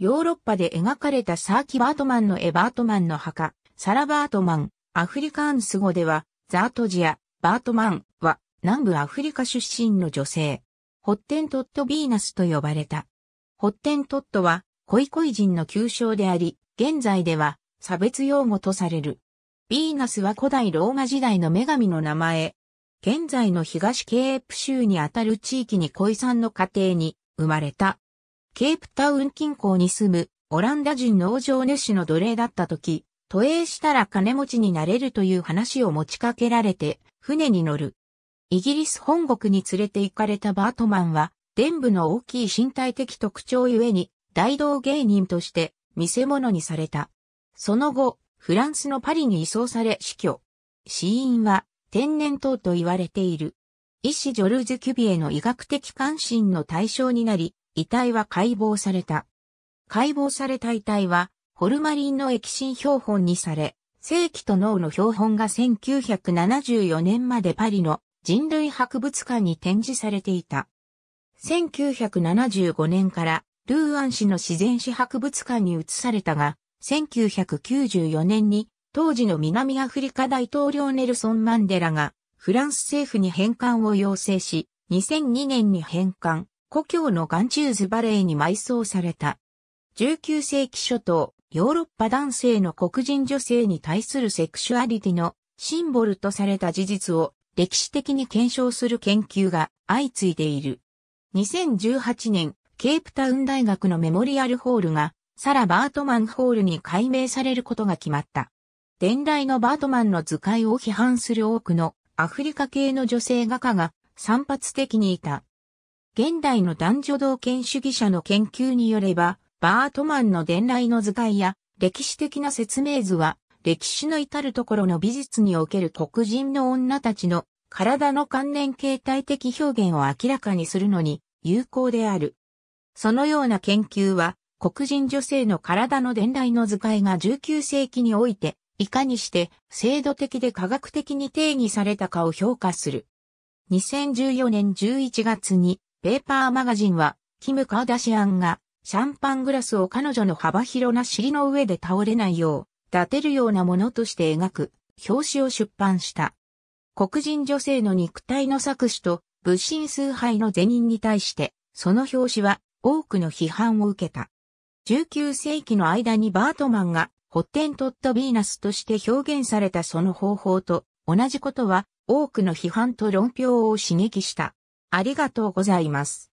ヨーロッパで描かれたサーキ・バートマンのエバートマンの墓、サラ・バートマン、アフリカーンス語では、ザートジア、バートマンは、南部アフリカ出身の女性。ホッテントット・ビーナスと呼ばれた。ホッテントットは、コイコイ人の旧称であり、現在では、差別用語とされる。ビーナスは古代ローマ時代の女神の名前。現在の東ケープ州にあたる地域に恋さんの家庭に生まれた。ケープタウン近郊に住むオランダ人農場主の奴隷だった時、都営したら金持ちになれるという話を持ちかけられて船に乗る。イギリス本国に連れて行かれたバートマンは、伝部の大きい身体的特徴ゆえに、大道芸人として見せ物にされた。その後、フランスのパリに移送され死去。死因は天然痘と言われている。医師ジョルジュ・キュビエの医学的関心の対象になり、遺体は解剖された。解剖された遺体は、ホルマリンの液心標本にされ、正規と脳の標本が1974年までパリの人類博物館に展示されていた。1975年からルーアン市の自然史博物館に移されたが、1994年に当時の南アフリカ大統領ネルソン・マンデラがフランス政府に返還を要請し、2002年に返還、故郷のガンチューズバレーに埋葬された。19世紀初頭、ヨーロッパ男性の黒人女性に対するセクシュアリティのシンボルとされた事実を歴史的に検証する研究が相次いでいる。2018年、ケープタウン大学のメモリアルホールがサラ・バートマンホールに改名されることが決まった。伝来のバートマンの図解を批判する多くのアフリカ系の女性画家が散発的にいた。現代の男女同権主義者の研究によれば、バートマンの伝来の図解や歴史的な説明図は、歴史の至るところの美術における黒人の女たちの体の関連形態的表現を明らかにするのに有効である。そのような研究は、黒人女性の体の伝来の図解が19世紀において、いかにして制度的で科学的に定義されたかを評価する。2014年11月にペーパーマガジンは、キム・カーダシアンが、シャンパングラスを彼女の幅広な尻の上で倒れないよう、立てるようなものとして描く、表紙を出版した。黒人女性の肉体の作詞と、物心崇拝の是認に対して、その表紙は、多くの批判を受けた。19世紀の間にバートマンが、ホッテントット・ヴィーナスとして表現されたその方法と、同じことは、多くの批判と論評を刺激した。ありがとうございます。